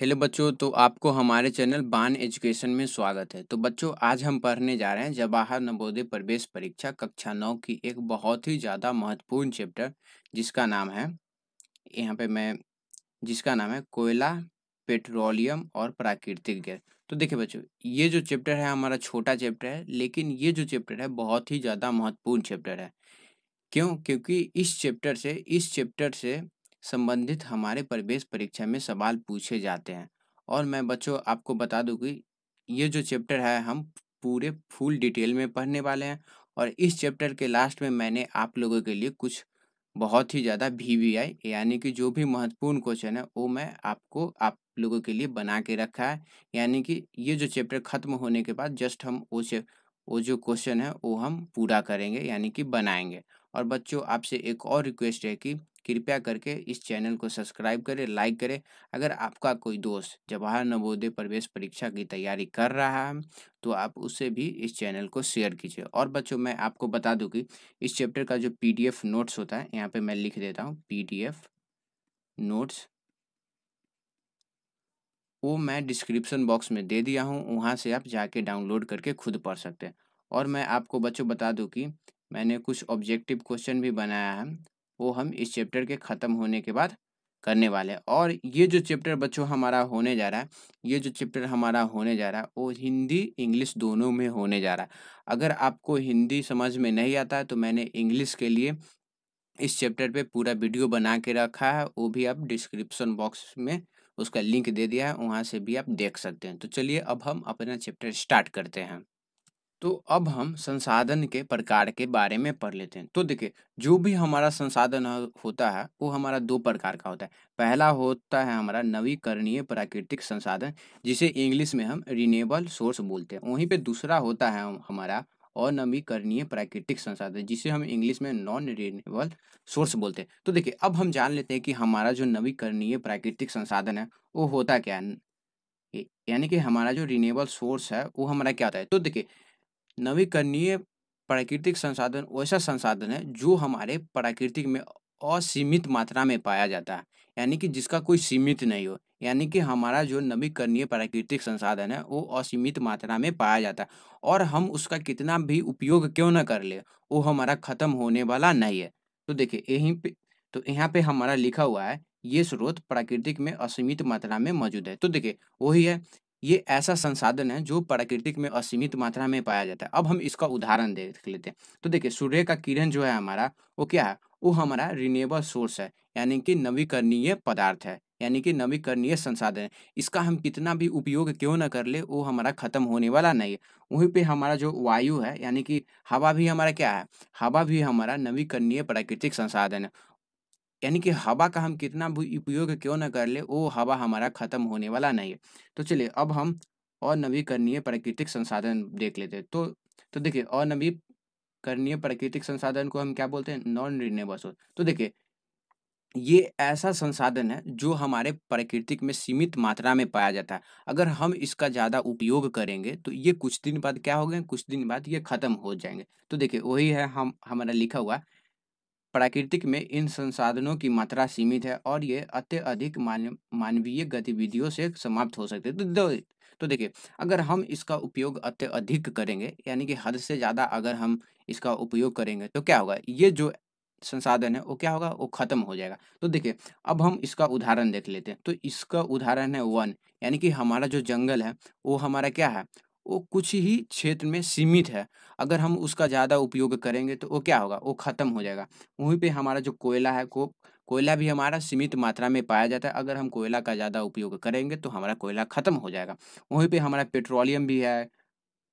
hello बच्चों तो आपको हमारे चैनल बान एजुकेशन में स्वागत है तो बच्चों आज हम पढ़ने जा रहे हैं जवाहर नवोदय प्रवेश परीक्षा कक्षा नौ की एक बहुत ही ज़्यादा महत्वपूर्ण चैप्टर जिसका नाम है यहाँ पे मैं जिसका नाम है कोयला पेट्रोलियम और प्राकृतिक गैस तो देखिए बच्चों ये जो चैप्टर है हमारा छोटा चैप्टर है लेकिन ये जो चैप्टर है बहुत ही ज़्यादा महत्वपूर्ण चैप्टर है क्यों क्योंकि इस चैप्टर से इस चैप्टर से संबंधित हमारे प्रवेश परीक्षा में सवाल पूछे जाते हैं और मैं बच्चों आपको बता दूँ कि ये जो चैप्टर है हम पूरे फुल डिटेल में पढ़ने वाले हैं और इस चैप्टर के लास्ट में मैंने आप लोगों के लिए कुछ बहुत ही ज़्यादा भी वी आई यानी कि जो भी महत्वपूर्ण क्वेश्चन है वो मैं आपको आप लोगों के लिए बना के रखा है यानी कि ये जो चैप्टर ख़त्म होने के बाद जस्ट हम वो वो जो क्वेश्चन है वो हम पूरा करेंगे यानी कि बनाएंगे और बच्चों आपसे एक और रिक्वेस्ट है कि कृपया करके इस चैनल को सब्सक्राइब करें लाइक करें अगर आपका कोई दोस्त जवाहर नवोदय प्रवेश परीक्षा की तैयारी कर रहा है तो आप उसे भी इस चैनल को शेयर कीजिए और बच्चों मैं आपको बता दूं कि इस चैप्टर का जो पीडीएफ नोट्स होता है यहाँ पे मैं लिख देता हूँ पीडीएफ नोट्स वो मैं डिस्क्रिप्शन बॉक्स में दे दिया हूँ वहाँ से आप जाके डाउनलोड करके खुद पढ़ सकते हैं और मैं आपको बच्चों बता दूं कि मैंने कुछ ऑब्जेक्टिव क्वेश्चन भी बनाया है वो हम इस चैप्टर के ख़त्म होने के बाद करने वाले हैं और ये जो चैप्टर बच्चों हमारा होने जा रहा है ये जो चैप्टर हमारा होने जा रहा है वो हिंदी इंग्लिश दोनों में होने जा रहा है अगर आपको हिंदी समझ में नहीं आता तो मैंने इंग्लिश के लिए इस चैप्टर पे पूरा वीडियो बना के रखा है वो भी आप डिस्क्रिप्शन बॉक्स में उसका लिंक दे दिया है वहाँ से भी आप देख सकते हैं तो चलिए अब हम अपना चैप्टर स्टार्ट करते हैं तो अब हम संसाधन के प्रकार के बारे में पढ़ लेते हैं तो देखिए जो भी हमारा संसाधन होता है वो हमारा दो प्रकार का होता है पहला होता है हमारा नवीकरणीय प्राकृतिक संसाधन जिसे इंग्लिश में हम रिन्यूएबल सोर्स बोलते हैं वहीं पे दूसरा होता है हमारा अनवीकरणीय प्राकृतिक संसाधन जिसे हम इंग्लिश में नॉन रिन्यूएबल सोर्स बोलते हैं तो देखिये अब हम जान लेते हैं कि हमारा जो नवीकरणीय प्राकृतिक संसाधन है वो होता क्या है यानी कि हमारा जो रिन्यूएबल सोर्स है वो हमारा क्या होता है तो देखिए नवीकरणीय प्राकृतिक संसाधन वैसा संसाधन है जो हमारे प्राकृतिक में असीमित मात्रा में पाया जाता है यानी कि जिसका कोई सीमित नहीं हो यानी कि हमारा जो नवीकरणीय प्राकृतिक संसाधन है वो असीमित मात्रा में पाया जाता है और हम उसका कितना भी उपयोग क्यों ना कर ले वो हमारा ख़त्म होने वाला नहीं है तो देखिये यहीं पे तो यहाँ पे हमारा लिखा हुआ है ये स्रोत प्राकृतिक में असीमित मात्रा में मौजूद है तो देखिये वही है ये ऐसा संसाधन है जो प्राकृतिक में असीमित मात्रा में पाया जाता है अब हम इसका उदाहरण देख लेते हैं तो देखिए सूर्य का किरण जो है हमारा वो क्या है वो हमारा रिन्यूएबल सोर्स है यानी कि नवीकरणीय पदार्थ है यानी कि नवीकरणीय संसाधन है इसका हम कितना भी उपयोग क्यों ना कर ले वो हमारा ख़त्म होने वाला नहीं है वहीं पे हमारा जो वायु है यानी कि हवा भी हमारा क्या है हवा भी हमारा नवीकरणीय प्राकृतिक संसाधन है यानी कि हवा का हम कितना भी उपयोग क्यों ना कर ले वो हवा हमारा ख़त्म होने वाला नहीं है तो चलिए अब हम और नवीकरणीय प्राकृतिक संसाधन देख लेते हैं तो तो देखिए और नवीकरणीय प्राकृतिक संसाधन को हम क्या बोलते हैं नॉन रिन्यूएबल सोर्स तो देखिए ये ऐसा संसाधन है जो हमारे प्राकृतिक में सीमित मात्रा में पाया जाता है अगर हम इसका ज़्यादा उपयोग करेंगे तो ये कुछ दिन बाद क्या हो गए कुछ दिन बाद ये ख़त्म हो जाएंगे तो देखिए वही है हम हमारा लिखा हुआ प्राकृतिक में इन संसाधनों की मात्रा सीमित है और ये अत्यधिक मान मानवीय गतिविधियों से समाप्त हो सकते हैं तो तो देखिए अगर हम इसका उपयोग अत्यधिक करेंगे यानी कि हद से ज़्यादा अगर हम इसका उपयोग करेंगे तो क्या होगा ये जो संसाधन है वो क्या होगा वो खत्म हो जाएगा तो देखिए अब हम इसका उदाहरण देख लेते हैं तो इसका उदाहरण है वन यानी कि हमारा जो जंगल है वो हमारा क्या है वो कुछ ही क्षेत्र में सीमित है अगर हम उसका ज़्यादा उपयोग करेंगे तो वो क्या होगा वो ख़त्म हो जाएगा वहीं पे हमारा जो कोयला है को कोयला भी हमारा सीमित मात्रा में पाया जाता है अगर हम कोयला का ज़्यादा उपयोग करेंगे तो हमारा कोयला ख़त्म हो जाएगा वहीं पे हमारा पेट्रोलियम भी है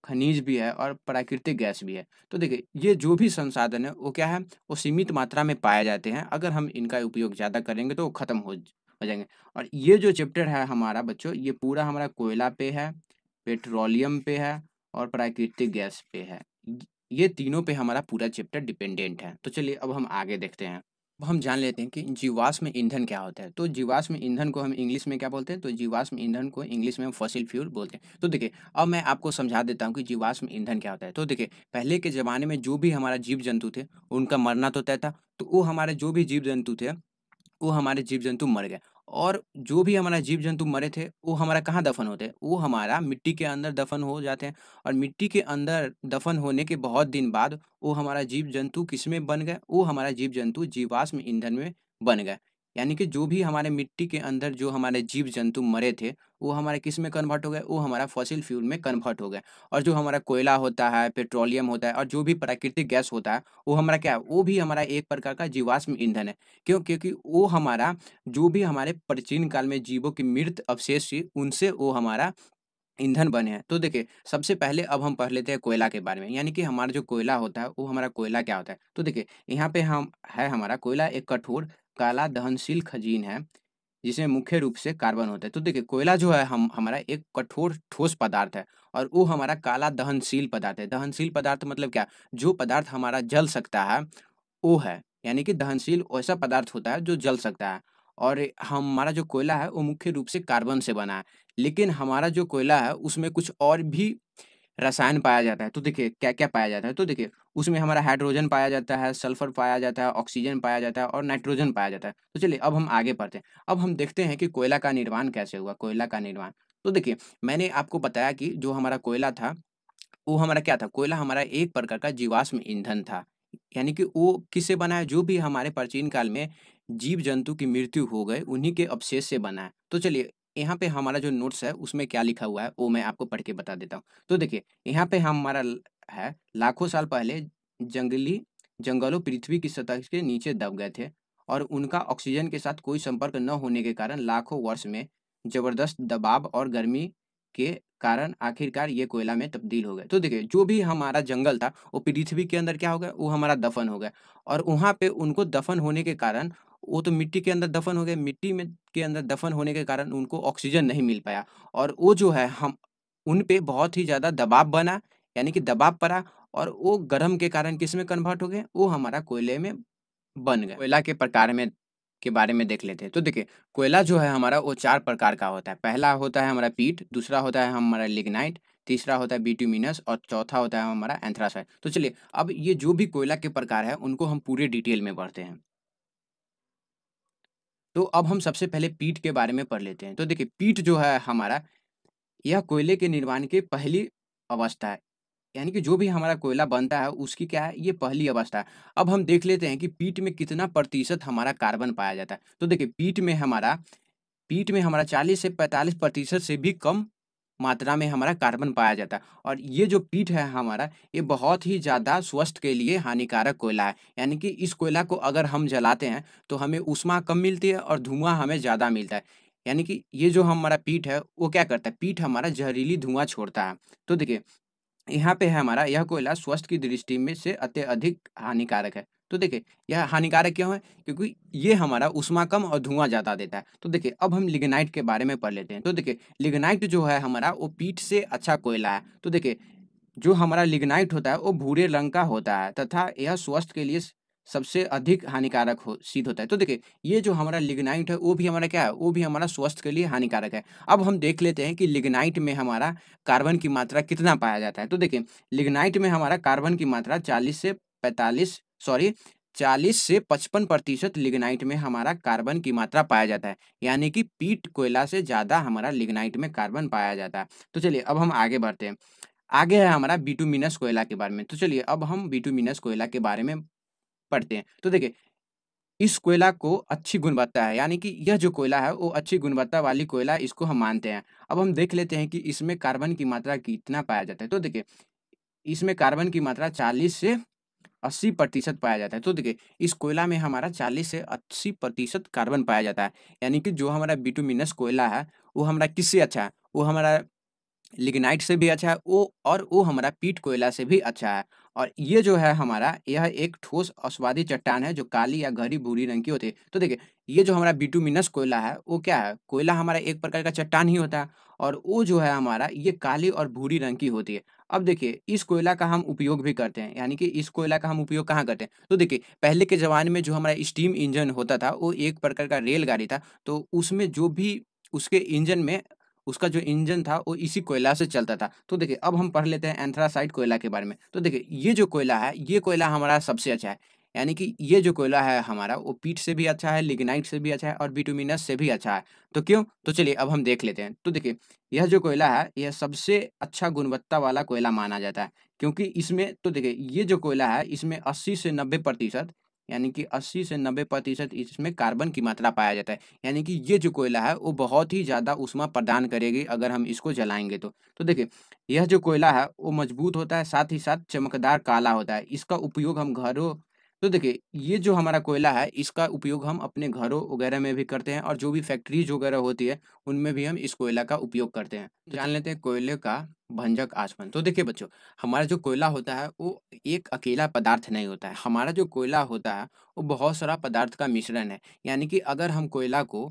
खनिज भी है और प्राकृतिक गैस भी है तो देखिए ये जो भी संसाधन है वो क्या है वो सीमित मात्रा में पाए जाते हैं अगर हम इनका उपयोग ज़्यादा करेंगे तो वो ख़त्म हो जाएंगे और ये जो चैप्टर है हमारा बच्चों ये पूरा हमारा कोयला पे है पेट्रोलियम पे है और प्राकृतिक गैस पे है ये तीनों पे हमारा पूरा चैप्टर डिपेंडेंट है तो चलिए अब हम आगे देखते हैं अब हम जान लेते हैं कि जीवाश्म ईंधन क्या होता है तो जीवाश्म ईंधन को हम इंग्लिश में क्या बोलते हैं तो जीवाश्म ईंधन को इंग्लिश में हम फसल फ्यूल बोलते हैं तो देखिए अब मैं आपको समझा देता हूँ कि जीवाश्म ईंधन क्या होता है तो देखिए पहले के ज़माने में जो भी हमारा जीव जंतु थे उनका मरना तो तय था तो वो हमारे जो भी जीव जंतु थे वो हमारे जीव जंतु मर गए और जो भी हमारा जीव जंतु मरे थे वो हमारा कहाँ दफन होते हैं वो हमारा मिट्टी के अंदर दफन हो जाते हैं और मिट्टी के अंदर दफन होने के बहुत दिन बाद वो हमारा जीव जंतु किस में बन गए वो हमारा जीव जंतु जीवाश्म ईंधन में बन गए यानी कि जो भी हमारे मिट्टी के अंदर जो हमारे जीव जंतु मरे थे वो हमारे किस में कन्वर्ट हो गए वो हमारा फॉसिल फ्यूल में कन्वर्ट हो गए और जो हमारा कोयला होता है पेट्रोलियम होता है और जो भी प्राकृतिक गैस होता है वो हमारा क्या है वो भी हमारा एक प्रकार का जीवाश्म ईंधन है क्यों क्योंकि वो हमारा जो भी हमारे प्राचीन काल में जीवों की मृत अवशेष थी उनसे वो हमारा ईंधन बने हैं तो देखिए सबसे पहले अब हम पढ़ लेते हैं कोयला के बारे में यानी कि हमारा जो कोयला होता है वो हमारा कोयला क्या होता है तो देखिए यहाँ पे हम है हमारा कोयला एक कठोर काला दहनशील खजीन है जिसमें मुख्य रूप से कार्बन होता है तो देखिए कोयला जो है हम हमारा एक कठोर ठोस पदार्थ है और वो हमारा काला दहनशील पदार्थ है दहनशील पदार्थ मतलब क्या जो पदार्थ हमारा जल सकता है वो है यानी कि दहनशील ऐसा पदार्थ होता है जो जल सकता है और हमारा जो कोयला है वो मुख्य रूप से कार्बन से बना है लेकिन हमारा जो कोयला है उसमें कुछ और भी रसायन पाया जाता है तो देखिए क्या क्या पाया जाता है तो देखिए उसमें हमारा हाइड्रोजन पाया जाता है सल्फर पाया जाता है ऑक्सीजन पाया जाता है और नाइट्रोजन पाया जाता है तो चलिए अब हम आगे पढ़ते हैं अब हम देखते हैं कि कोयला का निर्माण कैसे हुआ कोयला का निर्माण तो देखिए मैंने आपको बताया कि जो हमारा कोयला था वो हमारा क्या था कोयला हमारा एक प्रकार का जीवाश्म ईंधन था यानी कि वो किससे बना है जो भी हमारे प्राचीन काल में जीव जंतु की मृत्यु हो गए उन्हीं के अवशेष से बना है तो चलिए यहाँ पे हमारा जो नोट्स है उसमें क्या लिखा हुआ है वो मैं आपको पढ़ के बता देता हूँ तो देखिए यहाँ पे हमारा है लाखों साल पहले जंगली जंगलों पृथ्वी की सतह के नीचे दब गए थे और उनका ऑक्सीजन के साथ कोई संपर्क न होने के कारण लाखों वर्ष में जबरदस्त दबाव और गर्मी के कारण आखिरकार ये कोयला में तब्दील हो गया तो देखिए जो भी हमारा जंगल था वो पृथ्वी के अंदर क्या हो गया वो हमारा दफन हो गया और वहाँ पे उनको दफन होने के कारण वो तो मिट्टी के अंदर दफन हो गए मिट्टी में के अंदर दफन होने के कारण उनको ऑक्सीजन नहीं मिल पाया और वो जो है हम उन पे बहुत ही ज़्यादा दबाव बना यानी कि दबाव पड़ा और वो गर्म के कारण किस में कन्वर्ट हो गए वो हमारा कोयले में बन गए कोयला के प्रकार में के बारे में देख लेते हैं तो देखिए कोयला जो है हमारा वो चार प्रकार का होता है पहला होता है हमारा पीट दूसरा होता है हमारा लिग्नाइट तीसरा होता है बीट्यूमिनस और चौथा होता है हमारा एंथ्रासाइड तो चलिए अब ये जो भी कोयला के प्रकार है उनको हम पूरे डिटेल में पढ़ते हैं तो अब हम सबसे पहले पीठ के बारे में पढ़ लेते हैं तो देखिए पीठ जो है हमारा यह कोयले के निर्माण की पहली अवस्था है यानी कि जो भी हमारा कोयला बनता है उसकी क्या है ये पहली अवस्था है अब हम देख लेते हैं कि पीठ में कितना प्रतिशत हमारा कार्बन पाया जाता है तो देखिए पीठ में हमारा पीठ में हमारा चालीस से पैंतालीस प्रतिशत से भी कम मात्रा में हमारा कार्बन पाया जाता है और ये जो पीट है हमारा ये बहुत ही ज़्यादा स्वस्थ के लिए हानिकारक कोयला है यानी कि इस कोयला को अगर हम जलाते हैं तो हमें उष्मा कम मिलती है और धुआं हमें ज़्यादा मिलता है यानी कि ये जो हमारा पीठ है वो क्या करता है पीठ हमारा जहरीली धुआँ छोड़ता है तो देखिए यहाँ पे है हमारा यह कोयला स्वस्थ की दृष्टि में से अत्यधिक हानिकारक है तो देखिए यह हानिकारक क्यों है क्योंकि ये हमारा उष्मा कम और धुआं ज़्यादा देता है तो देखिए अब हम लिग्नाइट के बारे में पढ़ लेते हैं तो देखिए लिग्नाइट जो है हमारा वो पीठ से अच्छा कोयला है तो देखिए जो हमारा लिग्नाइट होता है वो भूरे रंग का होता है तथा यह स्वास्थ्य के लिए सबसे अधिक हानिकारक हो सीध होता है तो देखिए ये जो हमारा लिग्नाइट है वो भी हमारा क्या है वो भी हमारा स्वास्थ्य के लिए हानिकारक है अब हम देख लेते हैं कि लिग्नाइट में हमारा कार्बन की मात्रा कितना पाया जाता है तो देखिए लिग्नाइट में हमारा कार्बन की मात्रा चालीस से पैंतालीस सॉरी चालीस से पचपन प्रतिशत लिग्नाइट में हमारा कार्बन की मात्रा पाया जाता है यानी कि पीट कोयला से ज़्यादा हमारा लिग्नाइट में कार्बन पाया जाता है तो चलिए अब हम आगे बढ़ते हैं आगे है हमारा बीटूमिनस कोयला के बारे में तो चलिए अब हम बीटूमिनस कोयला के बारे में पढ़ते हैं तो देखिए इस कोयला को अच्छी गुणवत्ता है यानी कि यह जो कोयला है वो अच्छी गुणवत्ता वाली कोयला इसको हम मानते हैं अब हम देख लेते हैं कि इसमें कार्बन की मात्रा कितना पाया जाता है तो देखिए इसमें कार्बन की मात्रा चालीस से अस्सी प्रतिशत पाया जाता है तो देखिए इस कोयला में हमारा चालीस से अस्सी प्रतिशत कार्बन पाया जाता है यानी कि जो हमारा बिटुमिनस कोयला है वो हमारा किससे अच्छा है वो हमारा लिग्नाइट से भी अच्छा है वो और वो हमारा पीट कोयला से भी अच्छा है और ये जो है हमारा यह एक ठोस अस्वादी चट्टान है जो काली या गहरी भूरी रंग की होती है तो देखिए ये जो हमारा बिटूमिनस कोयला है वो क्या है कोयला हमारा एक प्रकार का चट्टान ही होता है और वो जो है हमारा ये काली और भूरी रंग की होती है अब देखिए इस कोयला का हम उपयोग भी करते हैं यानी कि इस कोयला का हम उपयोग कहाँ करते हैं तो देखिए पहले के ज़माने में जो हमारा स्टीम इंजन होता था वो एक प्रकार का रेलगाड़ी था तो उसमें जो भी उसके इंजन में उसका जो इंजन था वो इसी कोयला से चलता था तो देखिए अब हम पढ़ लेते हैं एंथ्रासाइट कोयला के बारे में तो देखिए ये जो कोयला है ये कोयला हमारा सबसे अच्छा है यानी कि ये जो कोयला है हमारा वो पीट से भी अच्छा है लिग्नाइट से भी अच्छा है और बिटुमिनस से भी अच्छा है तो क्यों तो चलिए अब हम देख लेते हैं तो देखिए यह जो कोयला है यह सबसे अच्छा गुणवत्ता वाला कोयला माना जाता है क्योंकि इसमें तो देखिए ये जो कोयला है इसमें अस्सी से नब्बे प्रतिशत यानी कि 80 से 90 प्रतिशत इसमें कार्बन की मात्रा पाया जाता है यानी कि ये जो कोयला है वो बहुत ही ज़्यादा उष्मा प्रदान करेगी अगर हम इसको जलाएंगे तो तो देखिए यह जो कोयला है वो मजबूत होता है साथ ही साथ चमकदार काला होता है इसका उपयोग हम घरों तो देखिए ये जो हमारा कोयला है इसका उपयोग हम अपने घरों वगैरह में भी करते हैं और जो भी फैक्ट्रीज वगैरह होती है उनमें भी हम इस कोयला का उपयोग करते हैं तो जान लेते हैं कोयले का भंजक आसमन तो देखिए बच्चों हमारा जो कोयला होता है वो एक अकेला पदार्थ नहीं होता है हमारा जो कोयला होता है वो बहुत सारा पदार्थ का मिश्रण है यानी कि अगर हम कोयला को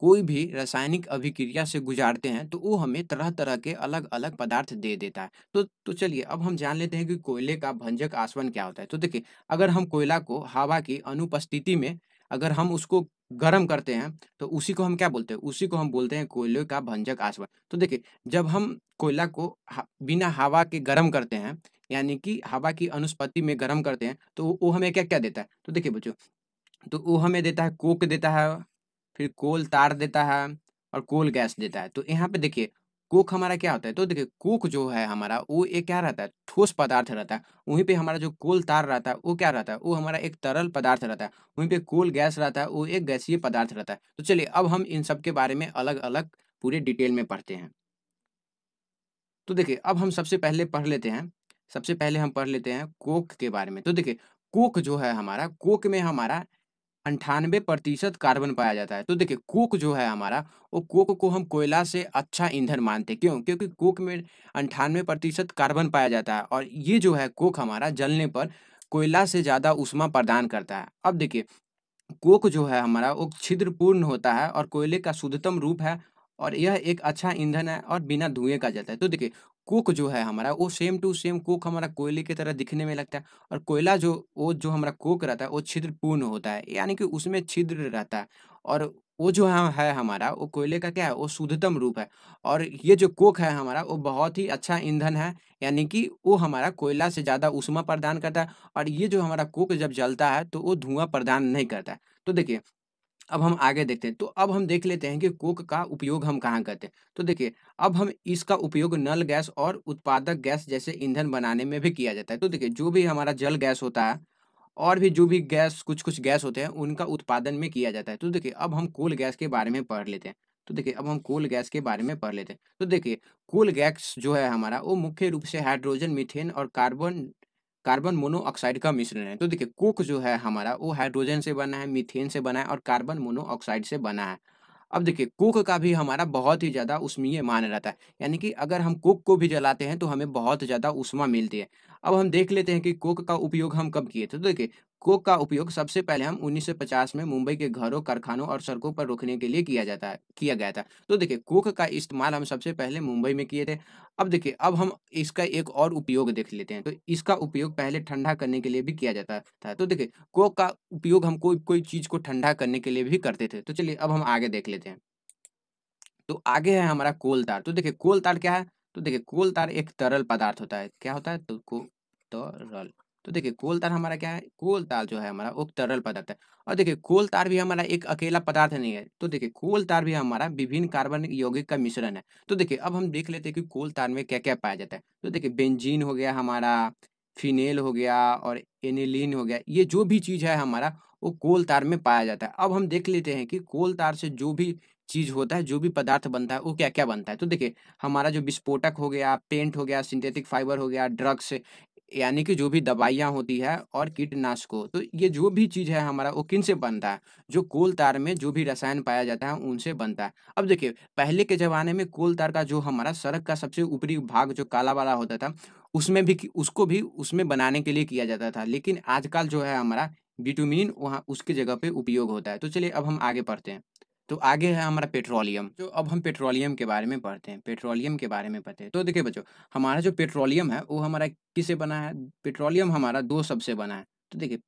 कोई भी रासायनिक अभिक्रिया से गुजारते हैं तो वो हमें तरह तरह के अलग अलग पदार्थ दे देता है तो तो चलिए अब हम जान लेते हैं कि कोयले का भंजक आसवन क्या होता है तो देखिए अगर हम कोयला को हवा की अनुपस्थिति में अगर हम उसको गर्म करते हैं तो उसी को हम क्या बोलते हैं उसी को हम बोलते हैं कोयले का भंजक आसवन तो देखिए जब हम कोयला को बिना हवा के गर्म करते हैं यानी कि हवा की अनुस्पत्ति में गर्म करते हैं तो वो हमें क्या क्या देता है तो देखिए बच्चों तो वो हमें देता है कोक देता है फिर कोल तार देता है और कोल गैस देता है तो यहाँ पे देखिए कोक हमारा क्या होता है तो देखिए कोक जो है हमारा वो एक क्या रहता है ठोस पदार्थ रहता है वहीं पे हमारा जो कोल तार रहता है वो क्या रहता है वो हमारा एक तरल पदार्थ रहता है वहीं पे कोल गैस रहता है वो एक गैसीय पदार्थ रहता है तो चलिए अब हम इन सब के बारे में अलग अलग पूरे डिटेल में पढ़ते हैं तो देखिये अब हम सबसे पहले पढ़ लेते हैं सबसे पहले हम पढ़ लेते हैं कोक के बारे में तो देखिये कोक जो है हमारा कोक में हमारा अंठानवे प्रतिशत कार्बन पाया जाता है तो देखिए कोक जो है हमारा वो कोक को हम कोयला से अच्छा ईंधन मानते हैं क्यों क्योंकि कोक में अंठानवे प्रतिशत कार्बन पाया जाता है और ये जो है कोक हमारा जलने पर कोयला से ज़्यादा उष्मा प्रदान करता है अब देखिए कोक जो है हमारा वो छिद्रपूर्ण होता है और कोयले का शुद्धतम रूप है और यह एक अच्छा ईंधन है और बिना धुएं का जाता है तो देखिए कोक जो है हमारा वो सेम टू सेम कोक हमारा कोयले की तरह दिखने में लगता है और कोयला जो वो जो हमारा कोक रहता है वो छिद्रपूर्ण होता है यानी कि उसमें छिद्र रहता है और वो जो है, है हमारा वो कोयले का क्या है वो शुद्धतम रूप है और ये जो कोक है हमारा वो बहुत ही अच्छा ईंधन है यानी कि वो हमारा कोयला से ज़्यादा उष्मा प्रदान करता है और ये जो हमारा कोक जब जलता है तो वो धुआं प्रदान नहीं करता है तो देखिए अब हम आगे देखते हैं तो अब हम देख लेते हैं कि कोक का उपयोग हम कहाँ करते हैं तो देखिए अब हम इसका उपयोग नल गैस और उत्पादक गैस जैसे ईंधन बनाने में भी किया जाता है तो देखिए जो भी हमारा जल गैस होता है और भी जो भी गैस कुछ कुछ गैस होते हैं उनका उत्पादन में किया जाता है तो देखिए अब हम कोल गैस के बारे में पढ़ लेते हैं तो देखिए अब हम कोल गैस के बारे में पढ़ लेते हैं तो देखिए कोल गैस जो है हमारा वो मुख्य रूप से हाइड्रोजन मीथेन और कार्बन कार्बन मोनोऑक्साइड का मिश्रण है तो देखिए कोक जो है हमारा वो हाइड्रोजन से बना है मीथेन से बना है और कार्बन मोनोऑक्साइड से बना है अब देखिए कोक का भी हमारा बहुत ही ज़्यादा उष्मीय मान रहता है यानी कि अगर हम कोक को भी जलाते हैं तो हमें बहुत ज़्यादा उष्मा मिलती है अब हम देख लेते हैं कि कोक का उपयोग हम कब किए थे तो देखिए कोक का उपयोग सबसे पहले हम 1950 में मुंबई के घरों कारखानों और सड़कों पर रोकने के लिए किया जाता है किया गया था तो देखिए कोक का इस्तेमाल हम सबसे पहले मुंबई में किए थे अब देखिए अब हम इसका एक और उपयोग देख लेते हैं तो इसका उपयोग पहले ठंडा करने के लिए भी किया जाता था तो देखिए कोक का उपयोग हम कोई कोई चीज़ को ठंडा करने के लिए भी करते थे तो चलिए अब हम आगे देख लेते हैं तो आगे है हमारा कोल तार तो देखिये कोल तार क्या है तो देखिये कोल तार एक तरल पदार्थ होता है क्या होता है तो तरल तो देखिए कोल तार हमारा क्या है कोल तार जो है हमारा वो तरल पदार्थ है और देखिए कोल तार भी हमारा एक अकेला पदार्थ नहीं है तो देखिए कोल तार भी हमारा विभिन्न कार्बन यौगिक का मिश्रण है तो देखिए अब हम देख लेते हैं कि कोल तार में क्या क्या पाया जाता है तो देखिए बेंजीन हो गया हमारा फिनेल हो गया और एनिलीन हो गया ये जो भी चीज़ है हमारा वो कोल तार में पाया जाता है अब हम देख लेते हैं कि कोल तार से जो भी चीज होता है जो भी पदार्थ बनता है वो क्या क्या बनता है तो देखिए हमारा जो विस्फोटक हो गया पेंट हो गया सिंथेटिक फाइबर हो गया ड्रग्स यानी कि जो भी दवाइयाँ होती है और कीटनाशकों तो ये जो भी चीज़ है हमारा वो किन से बनता है जो कोल तार में जो भी रसायन पाया जाता है उनसे बनता है अब देखिए पहले के ज़माने में कोल तार का जो हमारा सड़क का सबसे ऊपरी भाग जो काला वाला होता था उसमें भी उसको भी उसमें बनाने के लिए किया जाता था लेकिन आजकल जो है हमारा विटामिन वहाँ उसकी जगह पर उपयोग होता है तो चलिए अब हम आगे पढ़ते हैं तो आगे है हमारा पेट्रोलियम तो अब हम पेट्रोलियम के बारे में पढ़ते हैं पेट्रोलियम के बारे में पढ़ते हैं तो देखिए बच्चों हमारा जो पेट्रोलियम है वो हमारा किससे बना है पेट्रोलियम हमारा दो सबसे बना है तो देखिए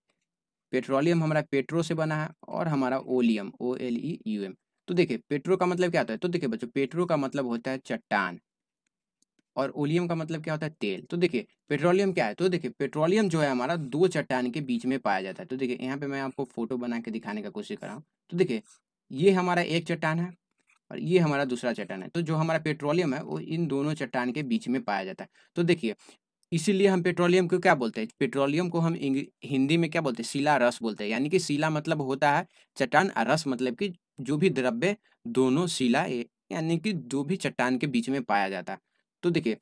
पेट्रोलियम हमारा पेट्रो से बना है और हमारा oleum O L E U M तो देखिए पेट्रो का मतलब क्या होता है तो देखिए बच्चों पेट्रो का मतलब होता है चट्टान और ओलियम का मतलब क्या होता है तेल तो देखिए पेट्रोलियम क्या है तो देखिए पेट्रोलियम जो है हमारा दो चट्टान के बीच में पाया जाता है तो देखिए यहाँ पे मैं आपको फोटो बना के दिखाने का कोशिश कर रहा हूँ तो देखिए ये हमारा एक चट्टान है और ये हमारा दूसरा चट्टान है तो जो हमारा पेट्रोलियम है वो इन दोनों चट्टान के बीच में पाया जाता है तो देखिए इसीलिए हम पेट्रोलियम को क्या बोलते हैं पेट्रोलियम को हम हिंदी में क्या बोलते हैं शिला रस बोलते हैं यानी कि शिला मतलब होता है चट्टान और रस मतलब कि जो भी द्रव्य दोनों शिला यानी कि जो भी चट्टान के बीच में पाया जाता है तो देखिए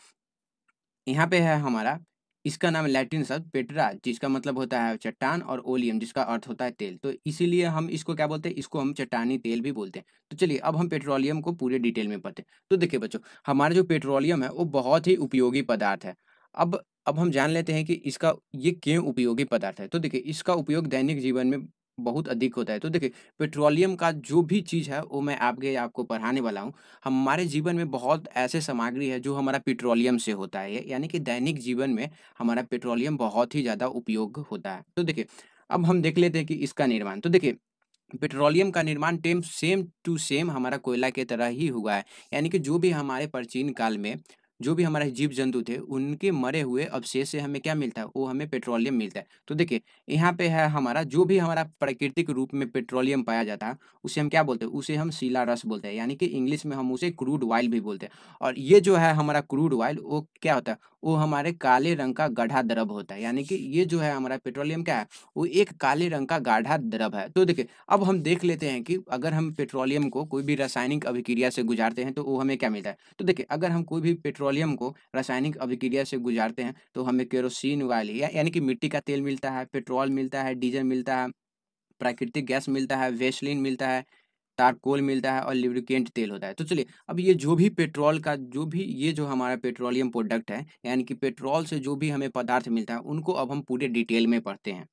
यहाँ पे है हमारा इसका नाम लैटिन शब्द पेट्रा जिसका मतलब होता है चट्टान और ओलियम जिसका अर्थ होता है तेल तो इसीलिए हम इसको क्या बोलते हैं इसको हम चट्टानी तेल भी बोलते हैं तो चलिए अब हम पेट्रोलियम को पूरे डिटेल में पढ़ते हैं तो देखिए बच्चों हमारा जो पेट्रोलियम है वो बहुत ही उपयोगी पदार्थ है अब अब हम जान लेते हैं कि इसका ये क्यों उपयोगी पदार्थ है तो देखिए इसका उपयोग दैनिक जीवन में बहुत अधिक होता है तो देखिए पेट्रोलियम का जो भी चीज़ है वो मैं आपके आपको पढ़ाने वाला हूँ हमारे जीवन में बहुत ऐसे सामग्री है जो हमारा पेट्रोलियम से होता है यानी कि दैनिक जीवन में हमारा पेट्रोलियम बहुत ही ज़्यादा उपयोग होता है तो देखिए अब हम देख लेते हैं कि इसका निर्माण तो देखिए पेट्रोलियम का निर्माण टेम सेम टू सेम हमारा कोयला के तरह ही हुआ है यानी कि जो भी हमारे प्राचीन काल में जो भी हमारे जीव जंतु थे उनके मरे हुए अवशेष से हमें क्या मिलता है वो हमें पेट्रोलियम मिलता है तो देखिए यहाँ पे है हमारा जो भी हमारा प्राकृतिक रूप में पेट्रोलियम पाया जाता है उसे हम क्या बोलते हैं उसे हम शिला रस बोलते हैं यानी कि इंग्लिश में हम उसे क्रूड ऑयल भी बोलते हैं और ये जो है हमारा क्रूड ऑयल वो क्या होता है वो हमारे काले रंग का गाढ़ा द्रव होता है यानी कि ये जो है हमारा पेट्रोलियम क्या है वो एक काले रंग का गाढ़ा द्रव है तो देखिए अब हम देख लेते हैं कि अगर हम पेट्रोलियम को कोई भी रासायनिक अभिक्रिया से गुजारते हैं तो वो हमें क्या मिलता है तो देखिए अगर हम कोई भी पेट्रोल पेट्रोलियम को रासायनिक अभिक्रिया से गुजारते हैं तो हमें केरोसिन वाइल या यानी कि मिट्टी का तेल मिलता है पेट्रोल मिलता है डीजल मिलता है प्राकृतिक गैस मिलता है वेस्लिन मिलता है तारकोल मिलता है और लिब्रिकेंट तेल होता है तो चलिए अब ये जो भी पेट्रोल का जो भी ये जो हमारा पेट्रोलियम प्रोडक्ट है यानी कि पेट्रोल से जो भी हमें पदार्थ मिलता है उनको अब हम पूरे डिटेल में पढ़ते हैं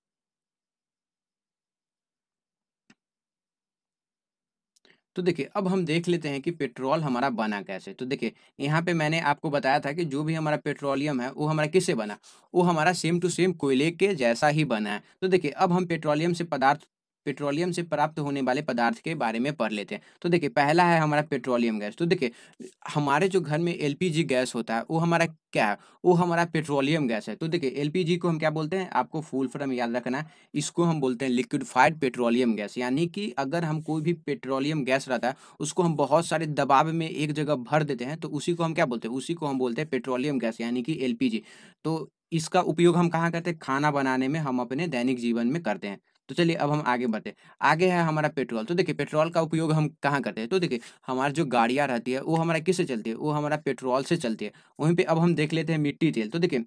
तो देखिए अब हम देख लेते हैं कि पेट्रोल हमारा बना कैसे तो देखिए यहाँ पे मैंने आपको बताया था कि जो भी हमारा पेट्रोलियम है वो हमारा किससे बना वो हमारा सेम टू सेम कोयले के जैसा ही बना है तो देखिए अब हम पेट्रोलियम से पदार्थ पेट्रोलियम से प्राप्त होने वाले पदार्थ के बारे में पढ़ लेते हैं तो देखिए पहला है हमारा पेट्रोलियम गैस तो देखिए हमारे जो घर में एलपीजी गैस होता है वो हमारा क्या है वो हमारा पेट्रोलियम गैस है तो देखिए एलपीजी को हम क्या बोलते हैं आपको फुल फॉर्म याद रखना है इसको हम बोलते हैं लिक्विडफाइड पेट्रोलियम गैस यानी कि अगर हम कोई भी पेट्रोलियम गैस रहता है उसको हम बहुत सारे दबाव में एक जगह भर देते हैं तो उसी को हम क्या बोलते हैं उसी को हम बोलते हैं पेट्रोलियम गैस यानी कि एल तो इसका उपयोग हम कहाँ करते हैं खाना बनाने में हम अपने दैनिक जीवन में करते हैं तो चलिए अब हम आगे बढ़ते आगे है हमारा पेट्रोल तो देखिए पेट्रोल का उपयोग हम कहाँ करते हैं तो देखिए हमारी जो गाड़ियाँ रहती है वो हमारा किससे चलती है वो हमारा पेट्रोल से चलती है वहीं पर अब हम देख लेते हैं मिट्टी तेल तो देखिए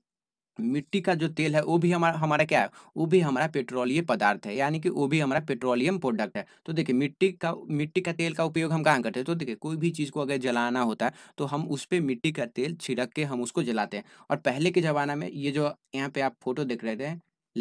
मिट्टी का जो तेल है वो भी हमारा हमारा क्या है वो भी हमारा पेट्रोलियम पदार्थ है यानी कि वो भी हमारा पेट्रोलियम प्रोडक्ट है तो देखिए मिट्टी का मिट्टी का तेल का उपयोग हम कहाँ करते हैं तो देखिए कोई भी चीज़ को अगर जलाना होता है तो हम उस पर मिट्टी का तेल छिड़क के हम उसको जलाते हैं और पहले के ज़माना में ये जो यहाँ पे आप फोटो देख रहे थे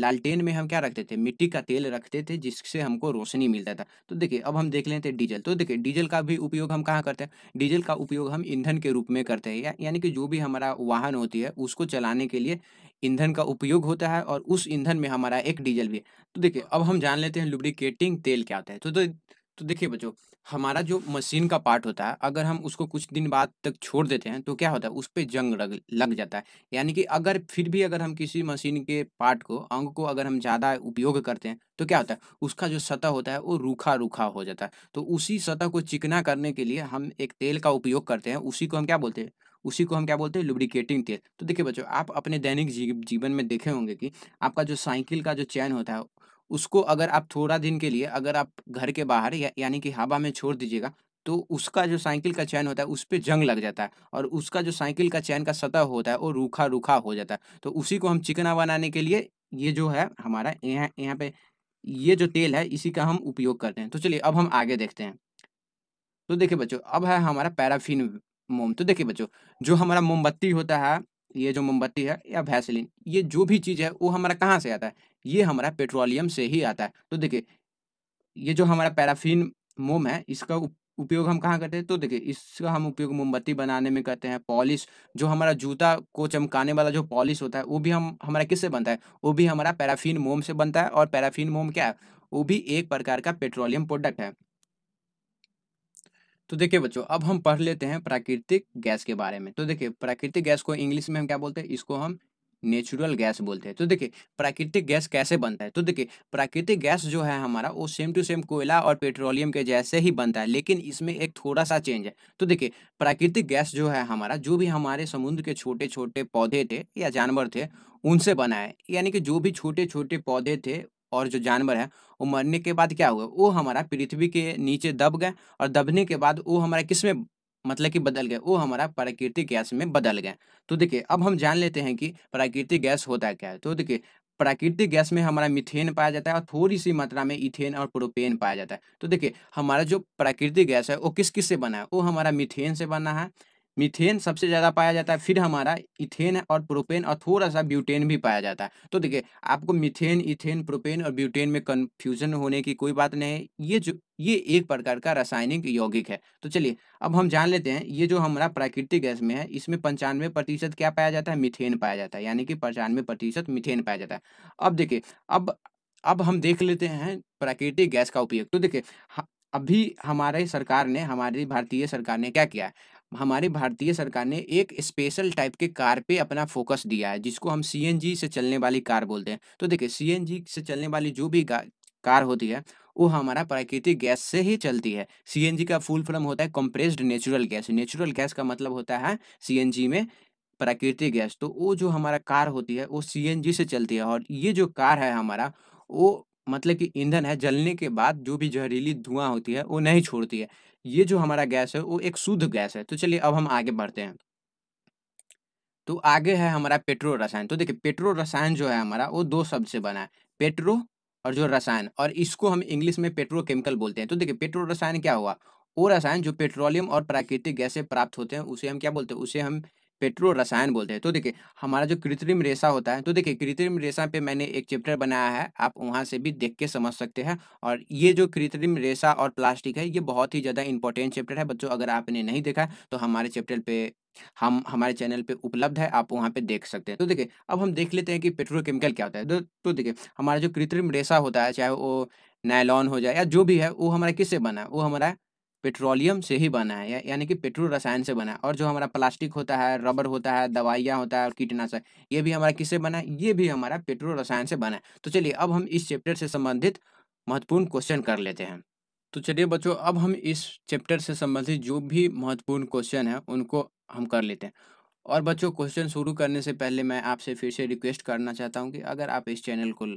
लालटेन में हम क्या रखते थे मिट्टी का तेल रखते थे जिससे हमको रोशनी मिलता था तो देखिए अब हम देख लेते हैं डीजल तो देखिए डीजल का भी उपयोग हम कहाँ करते हैं डीजल का उपयोग हम ईंधन के रूप में करते हैं या, यानी कि जो भी हमारा वाहन होती है उसको चलाने के लिए ईंधन का उपयोग होता है और उस ईंधन में हमारा एक डीजल भी है तो देखिए अब हम जान लेते हैं लुब्रिकेटिंग तेल क्या होता है तो, तो तो देखिए बच्चों हमारा जो मशीन का पार्ट होता है अगर हम उसको कुछ दिन बाद तक छोड़ देते हैं तो क्या होता है उस पर जंग लग लग जाता है यानी कि अगर फिर भी अगर हम किसी मशीन के पार्ट को अंग को अगर हम ज़्यादा उपयोग करते हैं तो क्या होता है उसका जो सतह होता है वो रूखा रूखा हो जाता है तो उसी सतह को चिकना करने के लिए हम एक तेल का उपयोग करते हैं उसी को हम क्या बोलते हैं उसी को हम क्या बोलते हैं लुब्रिकेटिंग तेल तो देखिए बच्चों आप अपने दैनिक जीवन में देखे होंगे कि आपका जो साइकिल का जो चैन होता है उसको अगर आप थोड़ा दिन के लिए अगर आप घर के बाहर या, यानी कि हवा में छोड़ दीजिएगा तो उसका जो साइकिल का चैन होता है उस पर जंग लग जाता है और उसका जो साइकिल का चैन का सतह होता है वो रूखा रूखा हो जाता है तो उसी को हम चिकना बनाने के लिए ये जो है हमारा यहाँ यहाँ पे ये जो तेल है इसी का हम उपयोग करते हैं तो चलिए अब हम आगे देखते हैं तो देखिए बच्चों अब है हमारा पैराफिन मोम तो देखिए बच्चों जो हमारा मोमबत्ती होता है ये जो मोमबत्ती है या वैसलिन ये जो भी चीज़ है वो हमारा कहाँ से आता है ये हमारा पेट्रोलियम से ही आता है तो देखिए ये जो हमारा पैराफिन मोम है इसका उपयोग हम कहाँ करते हैं तो देखिए इसका हम उपयोग मोमबत्ती बनाने में करते हैं पॉलिश जो हमारा जूता को चमकाने वाला जो पॉलिश होता है वो भी हम हमारा किससे बनता है वो भी हमारा पैराफिन मोम से बनता है और पैराफिन मोम क्या है वो भी एक प्रकार का पेट्रोलियम प्रोडक्ट है तो देखिए बच्चों अब हम पढ़ लेते हैं प्राकृतिक गैस के बारे में तो देखिए प्राकृतिक गैस को इंग्लिश में हम क्या बोलते हैं इसको हम नेचुरल गैस बोलते हैं तो देखिए प्राकृतिक गैस कैसे बनता है तो देखिए प्राकृतिक गैस जो है हमारा वो सेम टू सेम कोयला और पेट्रोलियम के जैसे ही बनता है लेकिन इसमें एक थोड़ा सा चेंज है तो देखिए प्राकृतिक गैस जो है हमारा जो भी हमारे समुद्र के छोटे छोटे पौधे थे या जानवर थे उनसे बना है यानी कि जो भी छोटे छोटे पौधे थे और जो जानवर है वो मरने के बाद क्या हुआ वो हमारा पृथ्वी के नीचे दब गए और दबने के बाद वो हमारा किस में मतलब कि बदल गए वो हमारा प्राकृतिक गैस में बदल गए तो देखिए अब हम जान लेते हैं कि प्राकृतिक गैस होता क्या है तो देखिए प्राकृतिक गैस में हमारा मिथेन पाया जाता है और थोड़ी सी मात्रा में इथेन और प्रोपेन पाया जाता है तो देखिए हमारा जो प्राकृतिक गैस है वो किस किस से बना है वो हमारा मिथेन से बना है मीथेन सबसे ज़्यादा पाया जाता है फिर हमारा इथेन और प्रोपेन और थोड़ा सा ब्यूटेन भी पाया जाता है तो देखिए आपको मीथेन इथेन प्रोपेन और ब्यूटेन में कन्फ्यूजन होने की कोई बात नहीं है ये जो ये एक प्रकार का रासायनिक यौगिक है तो चलिए अब हम जान लेते हैं ये जो हमारा प्राकृतिक गैस में है इसमें पंचानवे प्रतिशत क्या पाया जाता है मिथेन पाया जाता है यानी कि पंचानवे प्रतिशत मिथेन पाया जाता है अब देखिए अब अब हम देख लेते हैं प्राकृतिक गैस का उपयोग तो देखिए अभी हमारे सरकार ने हमारी भारतीय सरकार ने क्या किया हमारी भारतीय सरकार ने एक स्पेशल टाइप के कार पे अपना फोकस दिया है जिसको हम सीएनजी से चलने वाली कार बोलते हैं तो देखिए सीएनजी से चलने वाली जो भी कार होती है वो हमारा प्राकृतिक गैस से ही चलती है सीएनजी का फुल फॉर्म होता है compressed natural gas natural gas का मतलब होता है सीएनजी में प्राकृतिक गैस तो वो जो हमारा कार होती है वो सीएनजी से चलती है और ये जो कार है हमारा वो मतलब कि ईंधन है जलने के बाद जो भी जहरीली धुआं होती है वो नहीं छोड़ती है ये जो हमारा गैस है वो एक शुद्ध गैस है तो चलिए अब हम आगे बढ़ते हैं तो आगे है हमारा पेट्रो रसायन तो देखिए पेट्रो रसायन जो है हमारा वो दो शब्द से बना है पेट्रो और जो रसायन और इसको हम इंग्लिश में पेट्रोकेमिकल बोलते हैं तो देखिए पेट्रो रसायन क्या हुआ वो रसायन जो पेट्रोलियम और प्राकृतिक गैस से प्राप्त होते हैं उसे हम क्या बोलते हैं उसे हम पेट्रो रसायन बोलते हैं तो देखिए हमारा जो कृत्रिम रेशा होता है तो देखिए कृत्रिम रेशा पे मैंने एक चैप्टर बनाया है आप वहाँ से भी देख के समझ सकते हैं और ये जो कृत्रिम रेशा और प्लास्टिक है ये बहुत ही ज़्यादा इंपॉर्टेंट चैप्टर है बच्चों अगर आपने नहीं देखा तो हमारे चैप्टर पर हम हमारे चैनल पे उपलब्ध है आप वहाँ पे देख सकते हैं तो देखिए अब हम देख लेते हैं कि पेट्रोकेमिकल क्या होता है तो, तो देखिए हमारा जो कृत्रिम रेशा होता है चाहे वो नायलॉन हो जाए या जो भी है वो हमारा किससे बना है वो हमारा पेट्रोलियम से ही बना है यानी कि पेट्रोल रसायन से बना है और जो हमारा प्लास्टिक होता है रबर होता है दवाइयाँ होता है और कीटनाशक ये भी हमारा किससे बना है ये भी हमारा पेट्रोल रसायन से बना है तो चलिए अब हम इस चैप्टर से संबंधित महत्वपूर्ण क्वेश्चन कर लेते हैं तो चलिए बच्चों अब हम इस चैप्टर से संबंधित जो भी महत्वपूर्ण क्वेश्चन है उनको हम कर लेते हैं और बच्चों क्वेश्चन शुरू करने से पहले मैं आपसे फिर से रिक्वेस्ट करना चाहता हूँ कि अगर आप इस चैनल को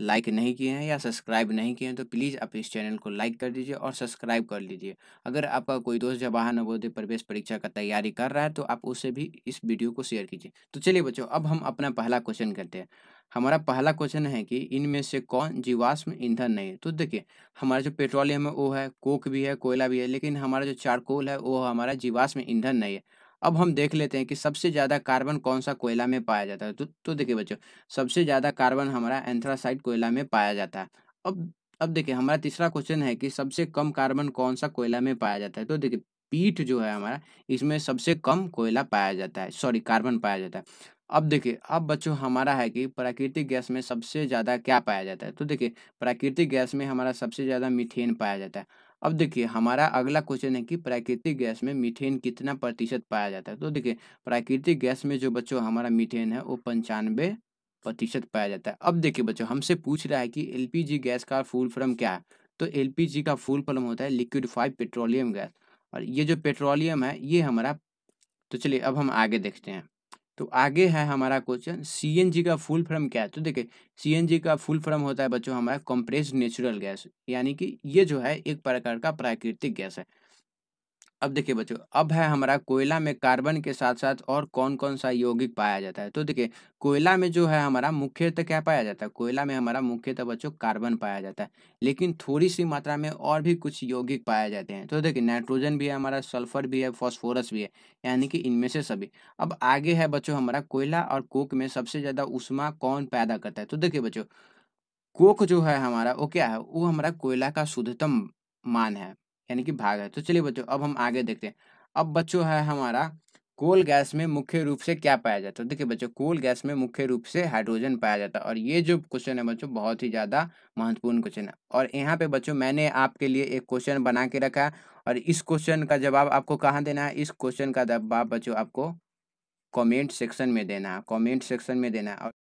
लाइक नहीं किए हैं या सब्सक्राइब नहीं किए हैं तो प्लीज़ आप इस चैनल को लाइक कर दीजिए और सब्सक्राइब कर लीजिए अगर आपका कोई दोस्त जवाहर नवोदय प्रवेश परीक्षा का तैयारी कर रहा है तो आप उसे भी इस वीडियो को शेयर कीजिए तो चलिए बच्चों अब हम अपना पहला क्वेश्चन करते हैं हमारा पहला क्वेश्चन है कि इनमें से कौन जीवाश्म ईंधन नहीं है तो देखिए हमारा जो पेट्रोलियम है वो है कोक भी है कोयला भी है लेकिन हमारा जो चारकोल है वो हमारा जीवाश्म ईंधन नहीं है अब हम देख लेते हैं कि सबसे ज़्यादा कार्बन कौन सा कोयला में पाया जाता है तो तो देखिए बच्चों सबसे ज़्यादा कार्बन हमारा एंथ्रासाइट कोयला में पाया जाता है अब अब देखिए हमारा तीसरा क्वेश्चन है कि सबसे कम कार्बन कौन सा कोयला में पाया जाता है तो देखिए पीठ जो है हमारा इसमें सबसे कम कोयला पाया जाता है सॉरी कार्बन पाया जाता है अब देखिए अब बच्चों हमारा है कि प्राकृतिक गैस में सबसे ज़्यादा क्या पाया जाता है तो देखिए प्राकृतिक गैस में हमारा सबसे ज़्यादा मीथेन पाया जाता है अब देखिए हमारा अगला क्वेश्चन है कि प्राकृतिक गैस में मीथेन कितना प्रतिशत पाया जाता है तो देखिए प्राकृतिक गैस में जो बच्चों हमारा मीथेन है वो पंचानवे प्रतिशत पाया जाता है अब देखिए बच्चों हमसे पूछ रहा है कि एलपीजी गैस का फुल फॉर्म क्या है तो एलपीजी का फुल फॉर्म होता है लिक्विड फाइव पेट्रोलियम गैस और ये जो पेट्रोलियम है ये हमारा तो चलिए अब हम आगे देखते हैं तो आगे है हमारा क्वेश्चन सीएनजी का फुल फॉर्म क्या है तो देखिए सीएनजी का फुल फॉर्म होता है बच्चों हमारा कंप्रेस्ड नेचुरल गैस यानी कि ये जो है एक प्रकार का प्राकृतिक गैस है अब देखिए बच्चों अब है हमारा कोयला में कार्बन के साथ साथ और कौन कौन सा यौगिक पाया जाता है तो देखिए कोयला में जो है हमारा मुख्यतः क्या पाया जाता है कोयला में हमारा मुख्यतः बच्चों कार्बन पाया जाता है लेकिन थोड़ी सी मात्रा में और भी कुछ यौगिक पाए जाते हैं तो देखिए नाइट्रोजन भी है हमारा सल्फर भी है फॉस्फोरस भी है यानी कि इनमें से सभी अब आगे है बच्चों हमारा कोयला और कोक में सबसे ज़्यादा उष्मा कौन पैदा करता है तो देखिए बच्चों कोक जो है हमारा वो क्या है वो हमारा कोयला का शुद्धतम मान है यानी कि भाग है तो चलिए बच्चों अब हम आगे देखते हैं अब बच्चों है हमारा कोल गैस में मुख्य रूप से क्या पाया जाता है देखिए बच्चों कोल गैस में मुख्य रूप से हाइड्रोजन पाया जाता है और ये जो क्वेश्चन है बच्चों बहुत ही ज़्यादा महत्वपूर्ण क्वेश्चन है और यहाँ पे बच्चों मैंने आपके लिए एक क्वेश्चन बना के रखा है और इस क्वेश्चन का जवाब आपको कहाँ देना है इस क्वेश्चन का जवाब बच्चों आपको कॉमेंट सेक्शन में देना है कॉमेंट सेक्शन में देना है और